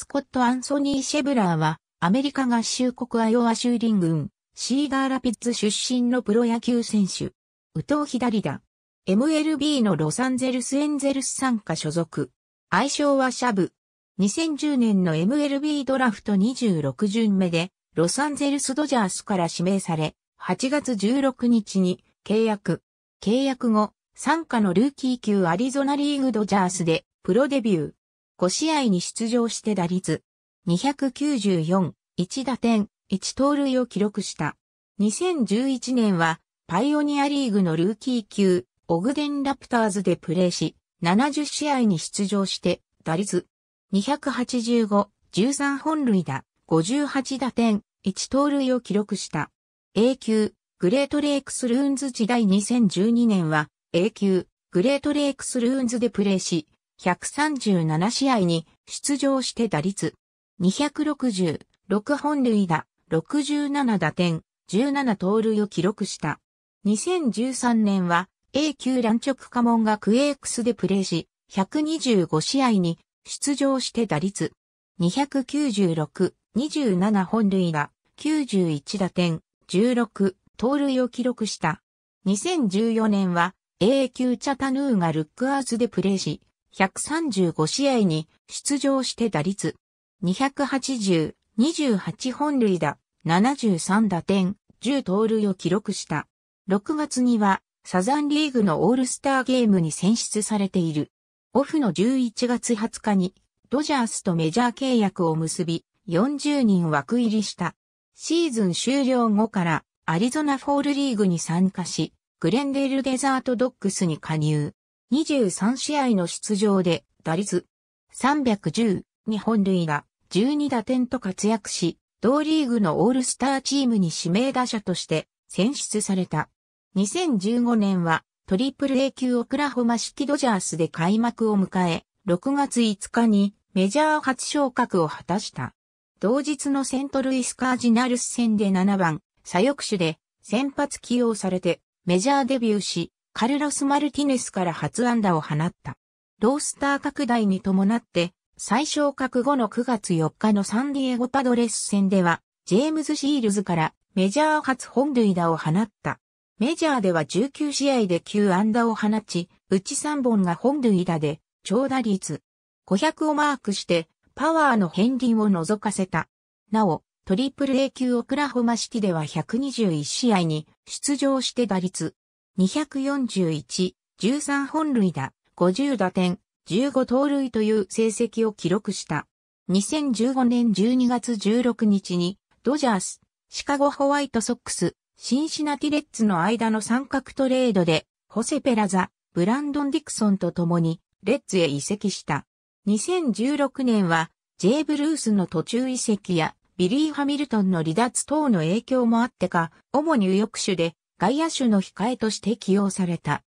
スコット・アンソニー・シェブラーは、アメリカ合衆国アイオワ州林郡、シーガーラピッツ出身のプロ野球選手。右投左打。MLB のロサンゼルス・エンゼルス参加所属。愛称はシャブ。2010年の MLB ドラフト26巡目で、ロサンゼルス・ドジャースから指名され、8月16日に契約。契約後、参加のルーキー級アリゾナリーグドジャースでプロデビュー。5試合に出場して打率294、1打点、1盗塁を記録した。2011年はパイオニアリーグのルーキー級オグデンラプターズでプレーし、70試合に出場して打率285、13本塁打、58打点、1盗塁を記録した。A 級、グレートレイクスルーンズ時代2012年は A 級、グレートレイクスルーンズでプレーし、137試合に出場して打率2 6 6本塁打、67打点、17盗塁を記録した。2013年は A 級乱直家門がクエークスでプレーし、125試合に出場して打率296、27本塁打、91打点、16盗塁を記録した。2014年は A 級チャタヌーがルックアーズでプレーし、135試合に出場して打率280、28本塁打、73打点、10盗塁を記録した。6月にはサザンリーグのオールスターゲームに選出されている。オフの11月20日にドジャースとメジャー契約を結び40人枠入りした。シーズン終了後からアリゾナフォールリーグに参加し、グレンデールデザートドッグスに加入。23試合の出場で打率310日本塁打12打点と活躍し、同リーグのオールスターチームに指名打者として選出された。2015年はトリプル A 級オクラホマ式ドジャースで開幕を迎え、6月5日にメジャー初昇格を果たした。同日のセントルイスカージナルス戦で7番、左翼手で先発起用されてメジャーデビューし、カルロス・マルティネスから初安打を放った。ロースター拡大に伴って、最小覚後の9月4日のサンディエゴパドレス戦では、ジェームズ・シールズからメジャー初本塁打を放った。メジャーでは19試合で9安打を放ち、うち3本が本塁打で、長打率500をマークして、パワーの片鱗を覗かせた。なお、トリプル A 級オクラホマシティでは121試合に出場して打率241、13本塁打、50打点、15盗塁という成績を記録した。2015年12月16日に、ドジャース、シカゴホワイトソックス、シンシナティレッツの間の三角トレードで、ホセペラザ、ブランドン・ディクソンと共に、レッツへ移籍した。2016年は、ジェイ・ブルースの途中移籍や、ビリー・ハミルトンの離脱等の影響もあってか、主に右翼手で、外野手の控えとして起用された。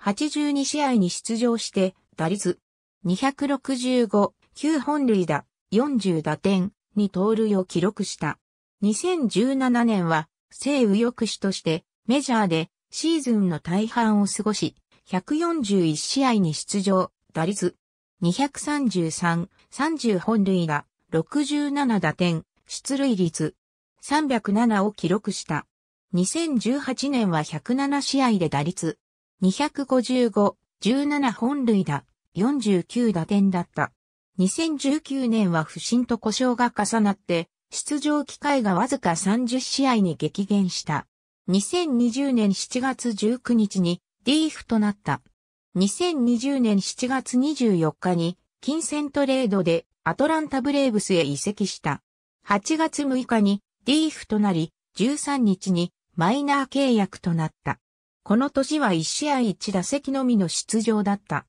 82試合に出場して、打率265、9本塁打、40打点、に盗塁を記録した。2017年は、西右翼手として、メジャーでシーズンの大半を過ごし、141試合に出場、打率233、30本塁打、67打点、出塁率307を記録した。2018年は107試合で打率255、17本塁打、49打点だった。2019年は不振と故障が重なって、出場機会がわずか30試合に激減した。2020年7月19日にリーフとなった。2020年7月24日に金銭トレードでアトランタブレーブスへ移籍した。8月6日にリーフとなり、13日にマイナー契約となった。この年は1試合1打席のみの出場だった。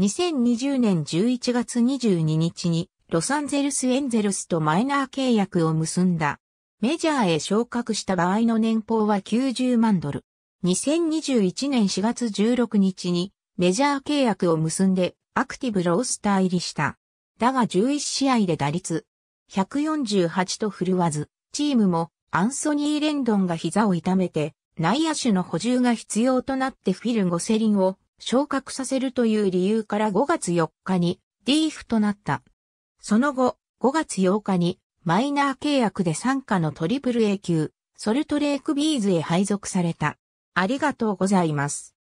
2020年11月22日にロサンゼルスエンゼルスとマイナー契約を結んだ。メジャーへ昇格した場合の年俸は90万ドル。2021年4月16日にメジャー契約を結んでアクティブロースター入りした。だが11試合で打率148と振るわず、チームもアンソニー・レンドンが膝を痛めて、内野手の補充が必要となってフィル・ゴセリンを昇格させるという理由から5月4日にリーフとなった。その後、5月8日にマイナー契約で参加のトリプル A 級、ソルトレークビーズへ配属された。ありがとうございます。